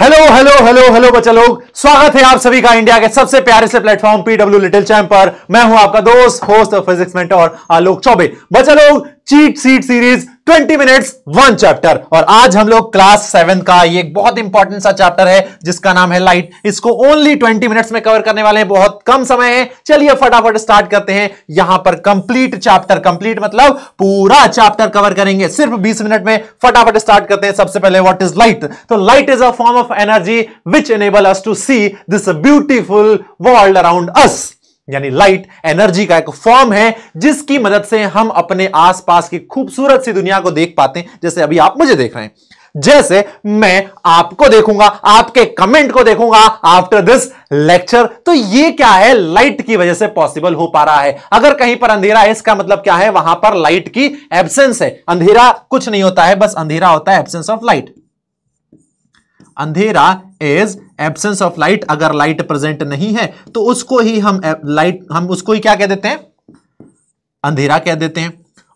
Hello hello hello hello बच्चा लोग स्वागत है आप सभी का इंडिया के सबसे प्यारे से प्लेटफॉर्म पीडब्ल्यू लिटिल चैम पर मैं हूं आपका दोस्त होस्ट और फिजिक्स मेंटर आलोक चौबे बच्चा लोग cheat sheet series 20 minutes one chapter और आज हम लोग क्लास सेवन का ये बहुत इंपॉर्टेंट सा चैप्टर है जिसका नाम है लाइट इसको ओनली 20 मिनट्स में कवर करने वाले हैं बहुत कम समय है चलिए फटाफट स्टार्ट करते हैं यहां पर कंप्लीट चैप्टर कंप्लीट मतलब पूरा चैप्टर कवर करेंगे सिर्फ 20 मिनट में फटाफट स्टार्ट करते हैं सबसे पहले वॉट इज लाइट तो light is a form of energy which enable us to see this beautiful world around us यानी लाइट एनर्जी का एक फॉर्म है जिसकी मदद से हम अपने आसपास की खूबसूरत सी दुनिया को देख पाते हैं जैसे अभी आप मुझे देख रहे हैं जैसे मैं आपको देखूंगा आपके कमेंट को देखूंगा आफ्टर दिस लेक्चर तो ये क्या है लाइट की वजह से पॉसिबल हो पा रहा है अगर कहीं पर अंधेरा है इसका मतलब क्या है वहां पर लाइट की एब्सेंस है अंधेरा कुछ नहीं होता है बस अंधेरा होता है एब्सेंस ऑफ लाइट अंधेरा इज एबसेंस ऑफ लाइट अगर लाइट प्रेजेंट नहीं है तो उसको ही हम लाइट हम उसको ही क्या कह देते हैं अंधेरा कह देते हैं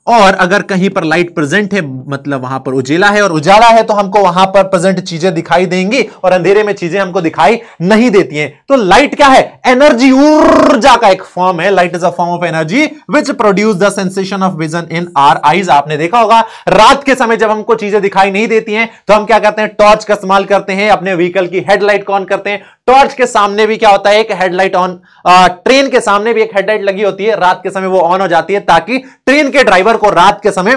और अगर कहीं पर लाइट प्रेजेंट है मतलब वहां पर उजेला है और उजाला है तो हमको वहां पर प्रेजेंट चीजें दिखाई देंगी और अंधेरे में चीजें हमको दिखाई नहीं देती हैं तो लाइट क्या है एनर्जी ऊर्जा का एक फॉर्म है light is a form of energy which produce the sensation of vision in our eyes आपने देखा होगा रात के समय जब हमको चीजें दिखाई नहीं देती हैं तो हम क्या करते हैं टॉर्च का इस्तेमाल करते हैं अपने व्हीकल की हेडलाइट ऑन करते हैं टॉर्च के सामने भी क्या होता है एक हेडलाइट ऑन ट्रेन के सामने भी एक हेडलाइट लगी होती है रात के समय वो ऑन हो जाती है ताकि ट्रेन के ड्राइवर को रात के समय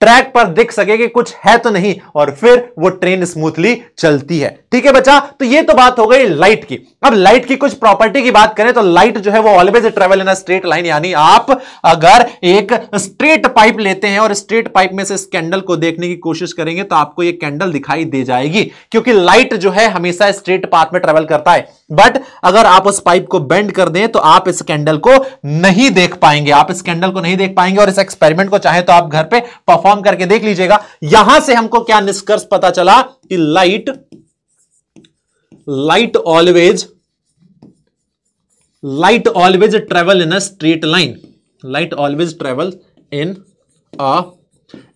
ट्रैक पर दिख सके कि कुछ है तो नहीं और फिर वो ट्रेन स्मूथली चलती है ठीक है बच्चा तो ये तो बात हो गई लाइट की अब लाइट की कुछ प्रॉपर्टी की बात करें तो लाइट जो है वो always travel in straight line यानी आप अगर एक स्ट्रेट पाइप लेते हैं और स्ट्रेट पाइप में से इस कैंडल को देखने की कोशिश करेंगे तो आपको ये कैंडल दिखाई दे जाएगी क्योंकि लाइट जो है हमेशा स्ट्रेट पाथ में ट्रेवल करता है बट अगर आप उस पाइप को बेंड कर दें तो आप इस कैंडल को नहीं देख पाएंगे आप इस कैंडल को नहीं देख पाएंगे और इस एक्सपेरिमेंट को चाहे तो आप घर पर परफॉर्म करके देख लीजिएगा यहां से हमको क्या निष्कर्ष पता चला कि light light always light always travel in a straight line light always travel in a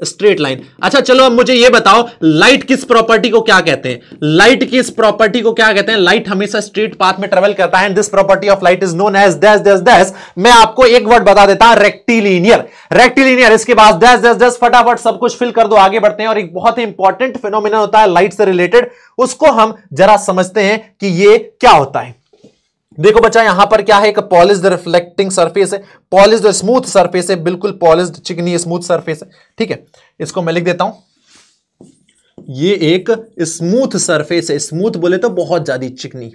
straight line अच्छा चलो अब मुझे ये बताओ लाइट किस प्रॉपर्टी को क्या कहते हैं लाइट किस प्रॉपर्टी को क्या कहते हैं लाइट हमेशा स्ट्रेट पाथ में ट्रेवल करता है this property of light is known as dash dash dash मैं आपको एक वर्ड बता देता हूं रेक्टिलीनियर रेक्टिलीनियर इसके बाद डैश डैश डैश फटाफट सब कुछ फिल कर दो आगे बढ़ते हैं और एक बहुत ही इंपॉर्टेंट फिनोमिना होता है लाइट से रिलेटेड उसको हम जरा समझते हैं कि यह क्या होता है देखो बच्चा यहां पर क्या है एक पॉलिस्ड रिफ्लेक्टिंग सरफेस है पॉलिस्ड स्मूथ सरफेस है बिल्कुल पॉलिस्ड चिकनी स्मूथ सरफेस है ठीक है इसको मैं लिख देता हूं ये एक स्मूथ सरफेस है स्मूथ बोले तो बहुत ज्यादा चिकनी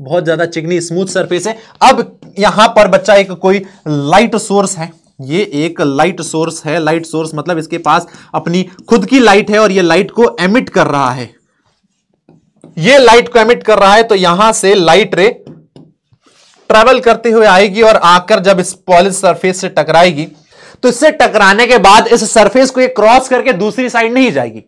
बहुत ज्यादा चिकनी स्मूथ सरफेस है अब यहां पर बच्चा एक कोई लाइट सोर्स है ये एक लाइट सोर्स है लाइट सोर्स मतलब इसके पास अपनी खुद की लाइट है और ये लाइट को एमिट कर रहा है ये लाइट को एमिट कर रहा है तो यहां से लाइट रे ट्रेवल करते हुए आएगी और आकर जब इस पॉलिश सरफेस से टकराएगी तो इससे टकराने के बाद इस सरफेस को ये क्रॉस करके दूसरी साइड नहीं जाएगी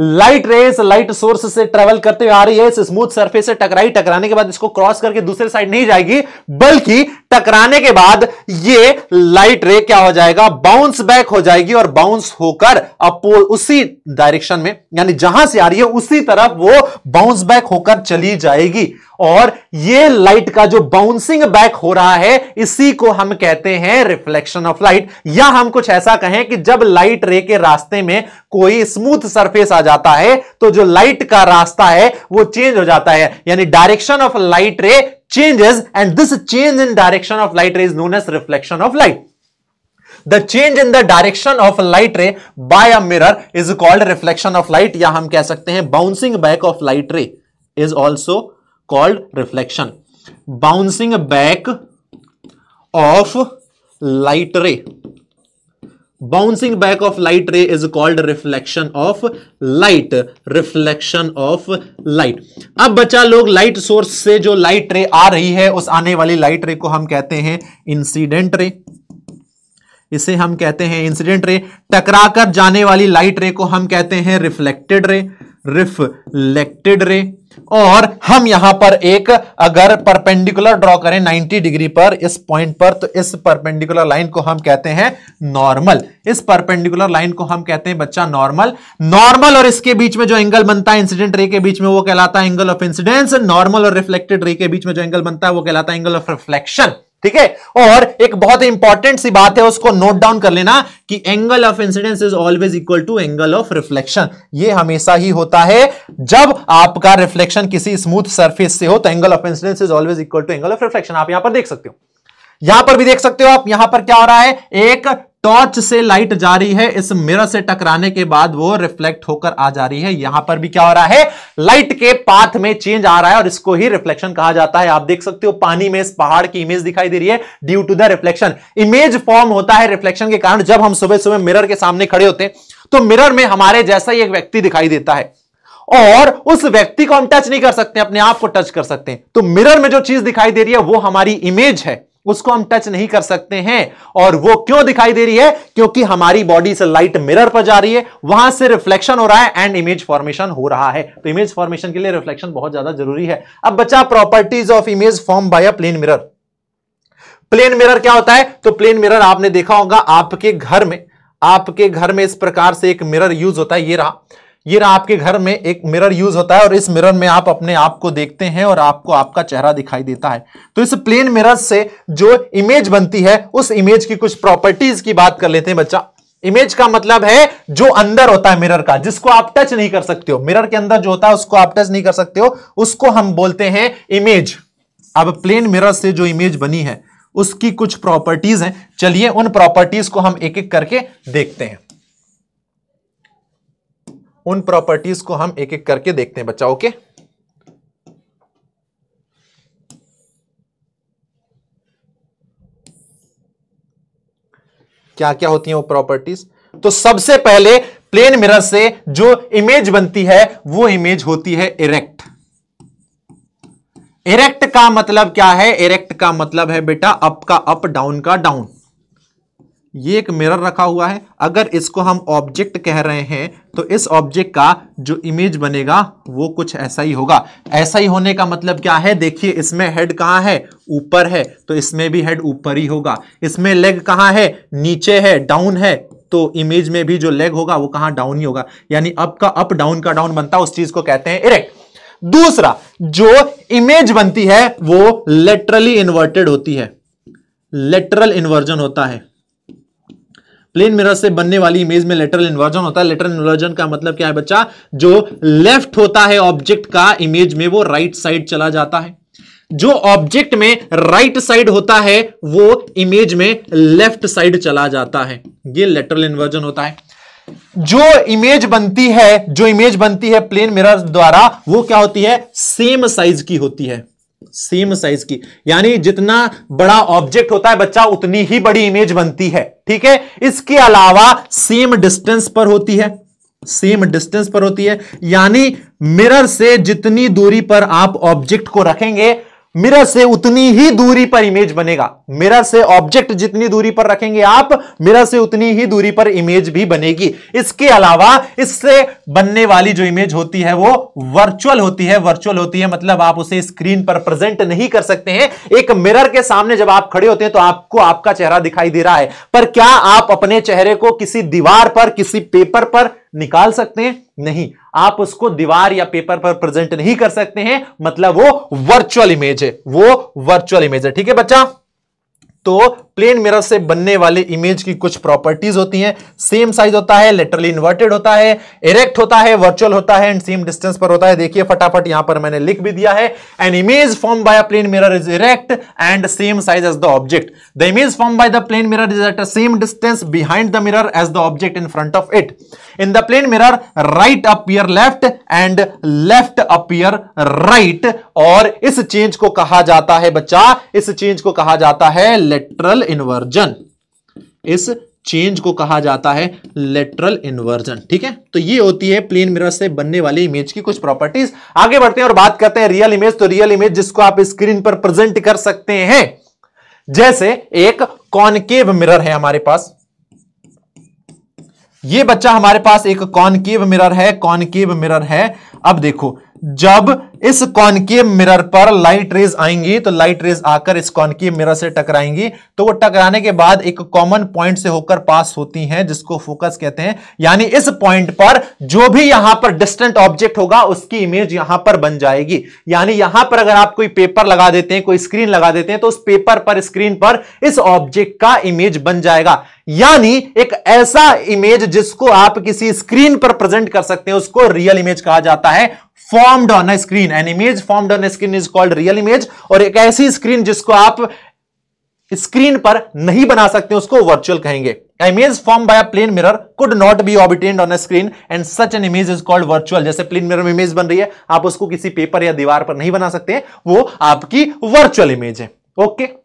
लाइट रेस लाइट सोर्स से ट्रेवल करते हुए आ रही है इस स्मूथ सरफेस से टकराई टकराने के बाद इसको क्रॉस करके दूसरे साइड नहीं जाएगी बल्कि टकराने के बाद ये लाइट रे क्या हो जाएगा बाउंस बैक हो जाएगी और बाउंस होकर अपोल उसी डायरेक्शन में यानी जहां से आ रही है उसी तरफ वो बाउंस बैक होकर चली जाएगी और ये लाइट का जो बाउंसिंग बैक हो रहा है इसी को हम कहते हैं रिफ्लेक्शन ऑफ लाइट या हम कुछ ऐसा कहें कि जब लाइट रे के रास्ते में कोई स्मूथ सरफेस आ जाए जाता है तो जो लाइट का रास्ता है वो चेंज हो जाता है यानी direction of light ray changes and this change in direction of light ray is known as reflection of light the change in the direction of light ray by a mirror is called reflection of light या हम कह सकते हैं bouncing back of light ray is also called reflection bouncing back of light ray bouncing back of light ray is called reflection of light reflection of light अब बच्चा लोग light source से जो लाइट रे आ रही है उस आने वाली लाइट रे को हम कहते हैं इंसिडेंट रे इसे हम कहते हैं इंसिडेंट रे टकराकर जाने वाली लाइट रे को हम कहते हैं रिफ्लेक्टेड रे रिफ्लेक्टेड रे और हम यहां पर एक अगर परपेंडिकुलर ड्रॉ करें 90 डिग्री पर इस पॉइंट पर तो इस परपेंडिकुलर लाइन को हम कहते हैं नॉर्मल इस परपेंडिकुलर लाइन को हम कहते हैं बच्चा नॉर्मल नॉर्मल और इसके बीच में जो एंगल बनता है इंसिडेंट रे के बीच में वो कहलाता है एंगल ऑफ इंसिडेंस नॉर्मल और रिफ्लेक्टेड रे के बीच में जो एंगल बनता है वो कहलाता है एंगल ऑफ रिफ्लेक्शन ठीक है और एक बहुत इंपॉर्टेंट सी बात है उसको नोट डाउन कर लेना कि angle of incidence is always equal to angle of reflection ये हमेशा ही होता है जब आपका रिफ्लेक्शन किसी स्मूथ सरफेस से हो तो angle of incidence is always equal to angle of reflection आप यहां पर देख सकते हो यहां पर भी देख सकते हो आप यहां पर क्या हो रहा है एक टॉर्च से लाइट जा रही है इस मिरर से टकराने के बाद वो रिफ्लेक्ट होकर आ जा रही है यहां पर भी क्या हो रहा है लाइट के पाथ में चेंज आ रहा है और इसको ही रिफ्लेक्शन कहा जाता है आप देख सकते हो पानी में इस पहाड़ की इमेज दिखाई दे रही है due to the reflection image form होता है रिफ्लेक्शन के कारण जब हम सुबह सुबह मिरर के सामने खड़े होते हैं तो मिरर में हमारे जैसा ही एक व्यक्ति दिखाई देता है और उस व्यक्ति को हम टच नहीं कर सकते अपने आप को टच कर सकते हैं तो मिरर में जो चीज दिखाई दे रही है वो हमारी इमेज है उसको हम टच नहीं कर सकते हैं और वो क्यों दिखाई दे रही है क्योंकि हमारी बॉडी से लाइट मिरर पर जा रही है वहां से रिफ्लेक्शन हो रहा है एंड इमेज फॉर्मेशन हो रहा है तो इमेज फॉर्मेशन के लिए रिफ्लेक्शन बहुत ज्यादा जरूरी है अब बचा properties of image form by a plane mirror plane mirror क्या होता है तो प्लेन मिरर आपने देखा होगा आपके घर में आपके घर में इस प्रकार से एक मिरर यूज होता है ये रहा ये रहा आपके घर में एक मिरर यूज होता है और इस मिरर में आप अपने आप को देखते हैं और आपको आपका चेहरा दिखाई देता है तो इस प्लेन मिरर से जो इमेज बनती है उस इमेज की कुछ प्रॉपर्टीज की बात कर लेते हैं बच्चा इमेज का मतलब है जो अंदर होता है मिरर का जिसको आप टच नहीं कर सकते हो मिरर के अंदर जो होता है उसको आप टच नहीं कर सकते हो उसको हम बोलते हैं इमेज अब प्लेन मिरर से जो इमेज बनी है उसकी कुछ प्रॉपर्टीज हैं चलिए उन प्रॉपर्टीज को हम एक एक करके देखते हैं उन प्रॉपर्टीज को हम एक एक करके देखते हैं बच्चा ओके क्या क्या होती हैं वो प्रॉपर्टीज तो सबसे पहले प्लेन मिरर से जो इमेज बनती है वो इमेज होती है इरेक्ट इरेक्ट का मतलब क्या है इरेक्ट का मतलब है बेटा अप का अप डाउन का डाउन ये एक मिरर रखा हुआ है अगर इसको हम ऑब्जेक्ट कह रहे हैं तो इस ऑब्जेक्ट का जो इमेज बनेगा वो कुछ ऐसा ही होगा ऐसा ही होने का मतलब क्या है देखिए इसमें हेड कहाँ है ऊपर है तो इसमें भी हेड ऊपर ही होगा इसमें लेग कहाँ है नीचे है डाउन है तो इमेज में भी जो लेग होगा वो कहाँ डाउन ही होगा यानी अप का अप डाउन का डाउन बनता उस चीज को कहते हैं इरेक्ट दूसरा जो इमेज बनती है वो लेटरली इन्वर्टेड होती है लेटरल इन्वर्जन होता है प्लेन मिरर से बनने वाली इमेज में लेटरल इन्वर्जन होता है लेटरल इन्वर्जन का मतलब क्या है बच्चा जो लेफ्ट होता है ऑब्जेक्ट का इमेज में वो राइट right साइड चला जाता है जो ऑब्जेक्ट में राइट right साइड होता है वो इमेज में लेफ्ट साइड चला जाता है ये लेटरल इन्वर्जन होता है जो इमेज बनती है जो इमेज बनती है प्लेन मिरर द्वारा वो क्या होती है सेम साइज की होती है सेम साइज की यानी जितना बड़ा ऑब्जेक्ट होता है बच्चा उतनी ही बड़ी इमेज बनती है ठीक है इसके अलावा सेम डिस्टेंस पर होती है सेम डिस्टेंस पर होती है यानी मिरर से जितनी दूरी पर आप ऑब्जेक्ट को रखेंगे मिरर से उतनी ही दूरी पर इमेज बनेगा मिरर से ऑब्जेक्ट जितनी दूरी पर रखेंगे आप मिरर से उतनी ही दूरी पर इमेज भी बनेगी इसके अलावा इससे बनने वाली जो इमेज होती है वो वर्चुअल होती है वर्चुअल होती है मतलब आप उसे स्क्रीन पर प्रेजेंट नहीं कर सकते हैं एक मिरर के सामने जब आप खड़े होते हैं तो आपको आपका चेहरा दिखाई दे रहा है पर क्या आप अपने चेहरे को किसी दीवार पर किसी पेपर पर निकाल सकते हैं नहीं आप उसको दीवार या पेपर पर प्रेजेंट नहीं कर सकते हैं मतलब वो वर्चुअल इमेज है वो वर्चुअल इमेज है ठीक है बच्चा तो प्लेन मिरर से बनने वाले इमेज की कुछ प्रॉपर्टीज होती हैं सेम साइज होता है लेटरली इन्वर्टेड होता है इरेक्ट होता है वर्चुअल होता है एंड सेम डिस्टेंस पर होता है देखिए फटाफट यहां पर मैंने लिख भी दिया है an image form by a plane mirror is erect and same size as the object the image form by the plane mirror is at a same distance behind the mirror as the object in front of it in the plane mirror right appear left and left appear right और इस change को कहा जाता है बच्चा इस change को कहा जाता है लेटरल इन्वर्जन इस चेंज को कहा जाता है लेटरल इन्वर्जन ठीक है तो ये होती है प्लेन मिरर से बनने वाली इमेज की कुछ प्रॉपर्टीज आगे बढ़ते हैं और बात करते हैं रियल इमेज तो रियल इमेज जिसको आप स्क्रीन पर प्रेजेंट कर सकते हैं जैसे एक कॉनकेव मिरर है हमारे पास ये बच्चा हमारे पास एक कॉनकेव मिरर है कॉनकेव मिरर है अब देखो जब इस कॉनकेव मिरर पर लाइट रेज आएंगी तो लाइट रेज आकर इस कॉनकेव मिरर से टकराएंगी तो वो टकराने के बाद एक कॉमन पॉइंट से होकर पास होती हैं जिसको फोकस कहते हैं यानी इस पॉइंट पर जो भी यहां पर डिस्टेंट ऑब्जेक्ट होगा उसकी इमेज यहां पर बन जाएगी यानी यहां पर अगर आप कोई पेपर लगा देते हैं कोई स्क्रीन लगा देते हैं तो उस पेपर पर स्क्रीन पर इस ऑब्जेक्ट का इमेज बन जाएगा यानी एक ऐसा इमेज जिसको आप किसी स्क्रीन पर प्रेजेंट कर सकते हैं उसको रियल इमेज कहा जाता है formed on screen screen an image formed on screen is called real image और एक ऐसी स्क्रीन जिसको आप स्क्रीन पर नहीं बना सकते उसको वर्चुअल कहेंगे image form by plane mirror could not be obtained on screen and such an image is called virtual जैसे प्लेन मिरर में इमेज बन रही है आप उसको किसी पेपर या दीवार पर नहीं बना सकते वो आपकी वर्चुअल इमेज है ओके okay?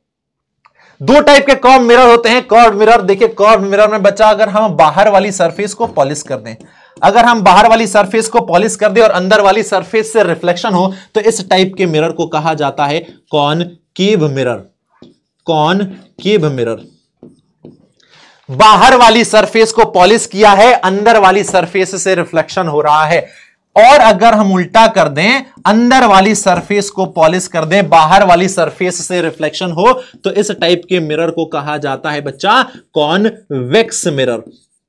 दो टाइप के कर्व मिरर होते हैं कर्व मिरर देखिए कर्व मिरर में बच्चा अगर हम बाहर वाली सरफेस को पॉलिश कर दें अगर हम बाहर वाली सरफेस को पॉलिश कर दे और अंदर वाली सरफेस से रिफ्लेक्शन हो तो इस टाइप के मिरर को कहा जाता है concave mirror concave mirror बाहर वाली सरफेस को पॉलिश किया है अंदर वाली सरफेस से रिफ्लेक्शन हो रहा है और अगर हम उल्टा कर दें अंदर वाली सरफेस को पॉलिश कर दें बाहर वाली सरफेस से रिफ्लेक्शन हो तो इस टाइप के मिरर को कहा जाता है बच्चा वेक्स मिरर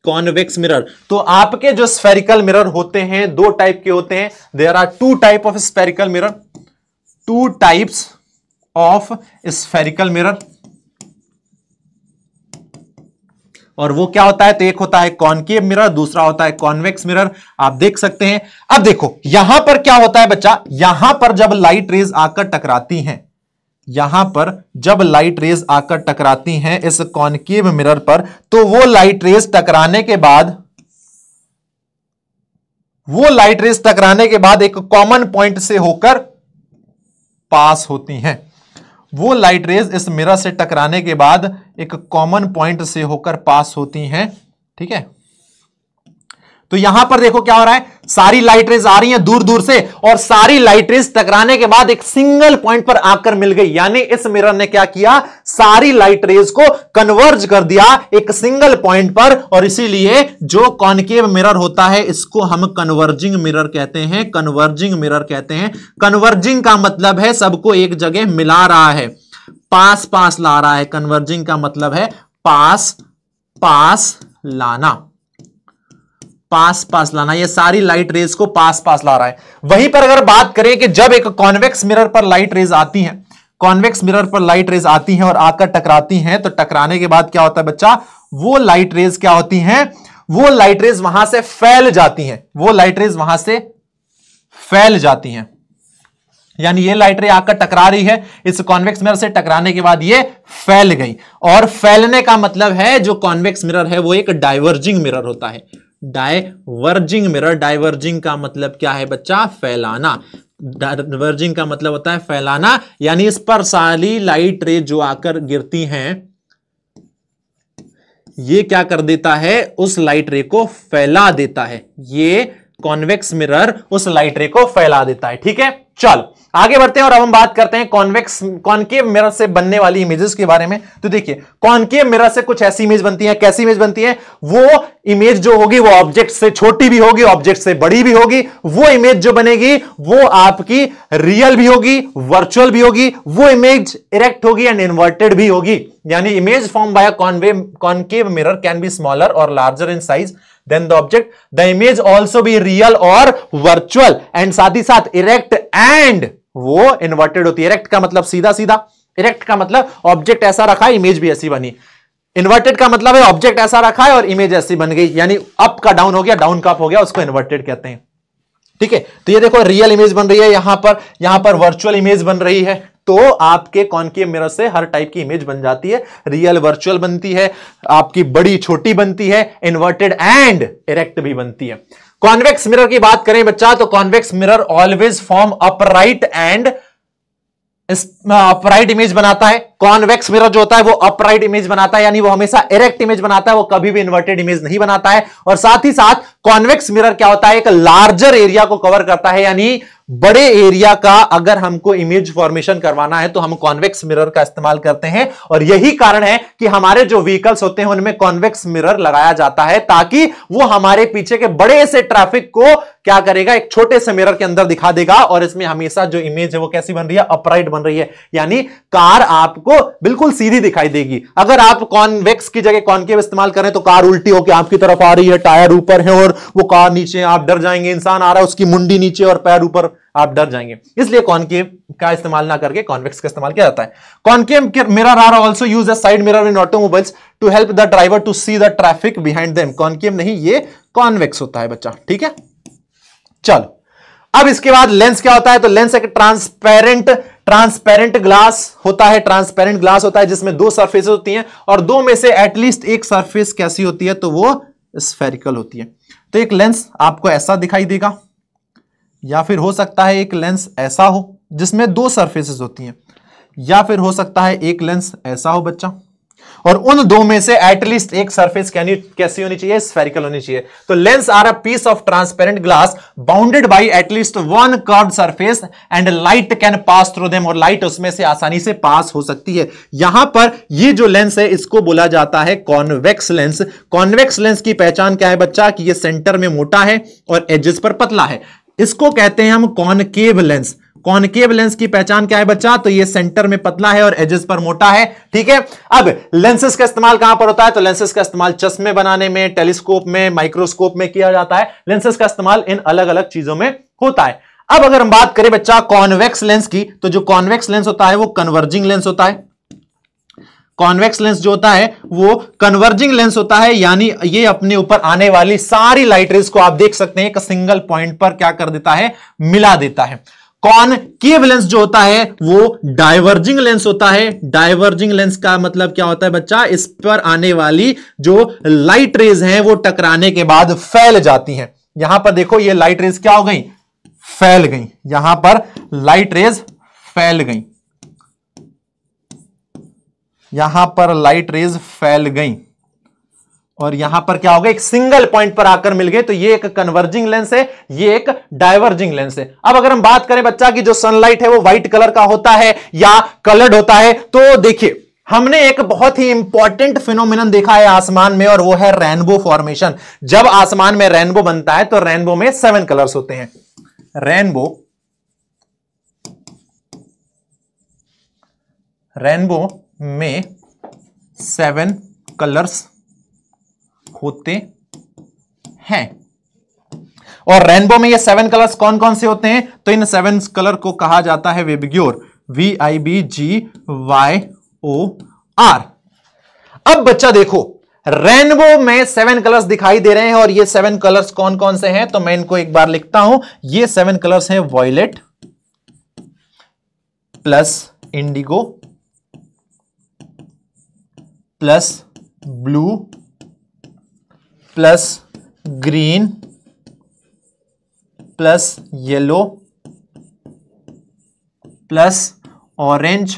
कॉन्वेक्स मिरर तो आपके जो स्पेरिकल मिरर होते हैं दो टाइप के होते हैं there are two type of spherical mirror two types of spherical mirror और वो क्या होता है तो एक होता है कॉनकेव मिरर दूसरा होता है कॉन्वेक्स मिरर आप देख सकते हैं अब देखो यहां पर क्या होता है बच्चा यहां पर जब लाइट रेज आकर टकराती हैं यहां पर जब लाइट रेज आकर टकराती हैं इस कॉनकेव मिरर पर तो वो लाइट रेज टकराने के बाद वो लाइट रेज टकराने के बाद एक कॉमन पॉइंट से होकर पास होती हैं वो लाइट रेज इस मिरर से टकराने के बाद एक कॉमन पॉइंट से होकर पास होती हैं ठीक है तो यहां पर देखो क्या हो रहा है सारी लाइट रेज आ रही है दूर दूर से और सारी लाइट रेज टकराने के बाद एक सिंगल पॉइंट पर आकर मिल गई यानी इस मिरर ने क्या किया सारी लाइट रेज को कन्वर्ज कर दिया एक सिंगल पॉइंट पर और इसीलिए जो कॉनकेव मिरर होता है इसको हम कन्वर्जिंग मिरर कहते हैं कन्वर्जिंग मिरर कहते हैं कन्वर्जिंग का मतलब है सबको एक जगह मिला रहा है पास पास ला रहा है कन्वर्जिंग का मतलब है पास पास लाना पास पास लाना ये सारी लाइट रेज को पास पास ला रहा है वहीं पर अगर बात करें कि जब एक कॉन्वेक्स मिरर पर लाइट रेज आती है कॉन्वेक्स मिरर पर लाइट रेज आती हैं और आकर टकराती हैं तो टकराने के बाद क्या होता है बच्चा वो लाइट रेज क्या होती हैं वो लाइट रेज वहां से फैल जाती हैं वो लाइट रेज वहां से फैल जाती हैं यानी ये लाइट रे आकर टकरा रही है इस कॉन्वेक्स मिरर से टकराने के बाद ये फैल गई और फैलने का मतलब है जो कॉन्वेक्स मिरर है वो एक डाइवर्जिंग मिरर होता है डायवर्जिंग मिरर डायवर्जिंग का मतलब क्या है बच्चा फैलाना डायवर्जिंग का मतलब होता है फैलाना यानी इस पर साली लाइट रे जो आकर गिरती हैं ये क्या कर देता है उस लाइट रे को फैला देता है ये कॉन्वेक्स मिरर उस लाइट रे को फैला देता है ठीक है चलो आगे बढ़ते हैं और अब हम बात करते हैं कॉन्वेक्स कॉन्केव मिरर से बनने वाली इमेजेस के बारे में तो देखिए कॉन्केव मिरर से कुछ ऐसी इमेज बनती है कैसी इमेज बनती है वो इमेज जो होगी वो ऑब्जेक्ट से छोटी भी होगी ऑब्जेक्ट से बड़ी भी होगी वो इमेज जो बनेगी वो आपकी रियल भी होगी वर्चुअल भी होगी वो इमेज इरेक्ट होगी एंड इन्वर्टेड भी होगी यानी image form by convex concave mirror can be smaller और larger in size than the object the image also be real और वर्चुअल एंड साथ ही साथ इरेक्ट एंड वो इन्वर्टेड होती है इरेक्ट का मतलब सीधा सीधा इरेक्ट का मतलब ऑब्जेक्ट ऐसा रखा इमेज भी ऐसी बनी इन्वर्टेड का मतलब है ऑब्जेक्ट ऐसा रखा है और इमेज ऐसी बन गई यानी अप का डाउन हो गया डाउन का अप हो गया उसको इन्वर्टेड कहते हैं ठीक है तो ये देखो रियल इमेज बन रही है यहां पर यहां पर वर्चुअल इमेज बन रही है तो आपके कॉन्केव मिरर से हर टाइप की इमेज बन जाती है रियल वर्चुअल बनती है आपकी बड़ी छोटी बनती है इन्वर्टेड एंड इरेक्ट भी बनती है कॉन्वेक्स मिरर की बात करें बच्चा तो convex mirror always form upright and upright image बनाता है कॉन्वेक्स मिरर जो होता है वो अपराइट इमेज बनाता है यानी वो हमेशा इरेक्ट इमेज बनाता है वो कभी भी इन्वर्टेड इमेज नहीं बनाता है और साथ ही साथ कॉन्वेक्स मिरर क्या होता है एक लार्जर एरिया को कवर करता है यानी बड़े एरिया का अगर हमको इमेज फॉर्मेशन करवाना है तो हम कॉन्वेक्स मिरर का इस्तेमाल करते हैं और यही कारण है कि हमारे जो व्हीकल्स होते हैं उनमें कॉन्वेक्स मिरर लगाया जाता है ताकि वो हमारे पीछे के बड़े से ट्रैफिक को क्या करेगा एक छोटे से मिरर के अंदर दिखा देगा और इसमें हमेशा जो इमेज है वो कैसी बन रही है अपराइट बन रही है यानी कार आपको बिल्कुल सीधी दिखाई देगी अगर आप कॉन्वेक्स की जगह कॉन्केव इस्तेमाल करें तो कार उल्टी होकर आपकी तरफ आ रही है टायर ऊपर है और वो कार नीचे आप डर जाएंगे इंसान आ रहा है उसकी मुंडी नीचे और पैर ऊपर आप डर जाएंगे इसलिए कॉनकेव का इस्तेमाल ना करके कॉन्वेक्स का इस्तेमाल किया जाता है concave mirror are also use side mirror in automobiles to help the driver to see the traffic behind them concave नहीं ये कॉन्वेक्स होता है बच्चा ठीक है चलो अब इसके बाद लेंस क्या होता है तो लेंस एक ट्रांसपेरेंट ट्रांसपेरेंट ग्लास होता है ट्रांसपेरेंट ग्लास होता है जिसमें दो सरफेसेस होती हैं और दो में से एटलीस्ट एक सरफेस कैसी होती है तो वो स्फेरिकल होती है तो एक लेंस आपको ऐसा दिखाई देगा या फिर हो सकता है एक लेंस ऐसा हो जिसमें दो सरफेसेस होती हैं या फिर हो सकता है एक लेंस ऐसा हो बच्चा और उन दो में से एटलीस्ट एक सरफेस कैसी होनी चाहिए स्फेरिकल होनी चाहिए तो lens are a piece of transparent glass bounded by at least one curve surface and light can pass through them और लाइट उसमें से आसानी से पास हो सकती है यहां पर ये जो लेंस है इसको बोला जाता है कॉन्वेक्स लेंस कॉन्वेक्स लेंस की पहचान क्या है बच्चा कि यह सेंटर में मोटा है और एजेस पर पतला है इसको कहते हैं हम कॉनकेव लेंस कॉनकेव लेंस की पहचान क्या है बच्चा तो ये सेंटर में पतला है और एजेस पर मोटा है ठीक है अब लेंसेस का इस्तेमाल कहां पर होता है तो लेंसेस का इस्तेमाल चश्मे बनाने में टेलीस्कोप में माइक्रोस्कोप में किया जाता है लेंसेस का इस्तेमाल इन अलग अलग चीजों में होता है अब अगर हम बात करें बच्चा कॉन्वेक्स लेंस की तो जो कॉन्वेक्स लेंस होता है वो कन्वर्जिंग लेंस होता है कॉन्वेक्स लेंस जो होता है वो कन्वर्जिंग लेंस होता है यानी ये अपने ऊपर आने वाली सारी लाइट रेस को आप देख सकते हैं एक सिंगल पॉइंट पर क्या कर देता है मिला देता है कॉनकेव लेंस जो होता है वो डाइवर्जिंग लेंस होता है डाइवर्जिंग लेंस का मतलब क्या होता है बच्चा इस पर आने वाली जो लाइट रेज है वो टकराने के बाद फैल जाती है यहां पर देखो ये लाइट रेज क्या हो गई फैल गई यहां पर लाइट रेज फैल गई यहां पर लाइट रेज फैल गई और यहां पर क्या हो गया एक सिंगल पॉइंट पर आकर मिल गए तो ये एक कन्वर्जिंग लेंस है ये एक डाइवर्जिंग लेंस है अब अगर हम बात करें बच्चा की जो सनलाइट है वो व्हाइट कलर का होता है या कलर्ड होता है तो देखिए हमने एक बहुत ही इंपॉर्टेंट फिनोमिन देखा है आसमान में और वो है रेनबो फॉर्मेशन जब आसमान में रेनबो बनता है तो रेनबो में सेवन कलर्स होते हैं रेनबो रेनबो में सेवन कलर्स होते हैं और रेनबो में ये सेवन कलर्स कौन कौन से होते हैं तो इन सेवन कलर को कहा जाता है VIBGYOR V I B G Y O R अब बच्चा देखो रेनबो में सेवन कलर्स दिखाई दे रहे हैं और ये सेवन कलर्स कौन कौन से हैं तो मैं इनको एक बार लिखता हूं ये सेवन कलर्स हैं violet plus indigo plus blue plus green plus yellow plus orange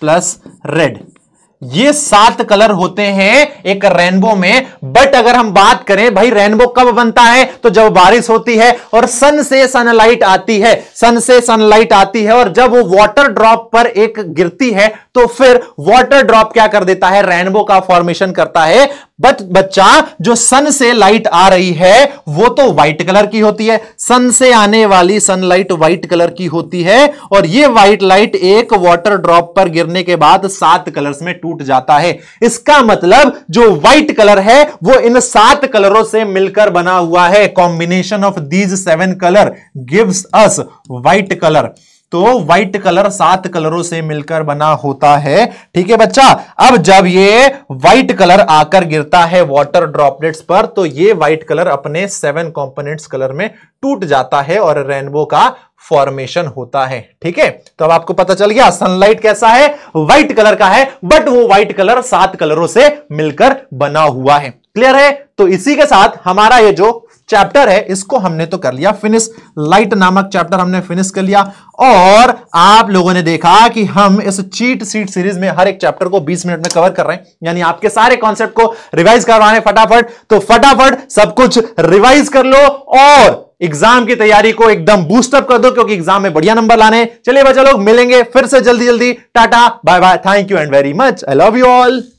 plus red ये सात कलर होते हैं एक रेनबो में बट अगर हम बात करें भाई रेनबो कब बनता है तो जब बारिश होती है और सन से सनलाइट आती है सन से सनलाइट आती है और जब वो वाटर ड्रॉप पर एक गिरती है तो फिर वाटर ड्रॉप क्या कर देता है रेनबो का फॉर्मेशन करता है बट बच्चा जो सन से लाइट आ रही है वो तो व्हाइट कलर की होती है सन से आने वाली सनलाइट व्हाइट कलर की होती है और ये व्हाइट लाइट एक वाटर ड्रॉप पर गिरने के बाद सात कलर्स में टूट जाता है इसका मतलब जो व्हाइट कलर है वो इन सात कलरों से मिलकर बना हुआ है combination of these seven colour gives us white colour तो व्हाइट कलर सात कलरों से मिलकर बना होता है ठीक है बच्चा अब जब ये व्हाइट कलर आकर गिरता है वाटर ड्रॉपलेट्स पर तो ये व्हाइट कलर अपने सेवन कॉम्पोनेंट कलर में टूट जाता है और रेनबो का फॉर्मेशन होता है ठीक है तो अब आपको पता चल गया सनलाइट कैसा है व्हाइट कलर का है बट वो व्हाइट कलर सात कलरों से मिलकर बना हुआ है क्लियर है तो इसी के साथ हमारा ये जो चैप्टर है इसको हमने तो कर लिया फिनिश लाइट नामक चैप्टर हमने फिनिश कर लिया और आप लोगों ने देखा कि हम इस चीट सीट सीरीज में हर एक चैप्टर को 20 मिनट में कवर कर रहे हैं यानी आपके सारे कॉन्सेप्ट को रिवाइज करवाने फटाफट तो फटाफट सब कुछ रिवाइज कर लो और एग्जाम की तैयारी को एकदम बूस्टअप कर दो क्योंकि एग्जाम में बढ़िया नंबर लाने चलिए बच्चा लोग मिलेंगे फिर से जल्दी जल्दी tata bye bye thank you and very much I love you all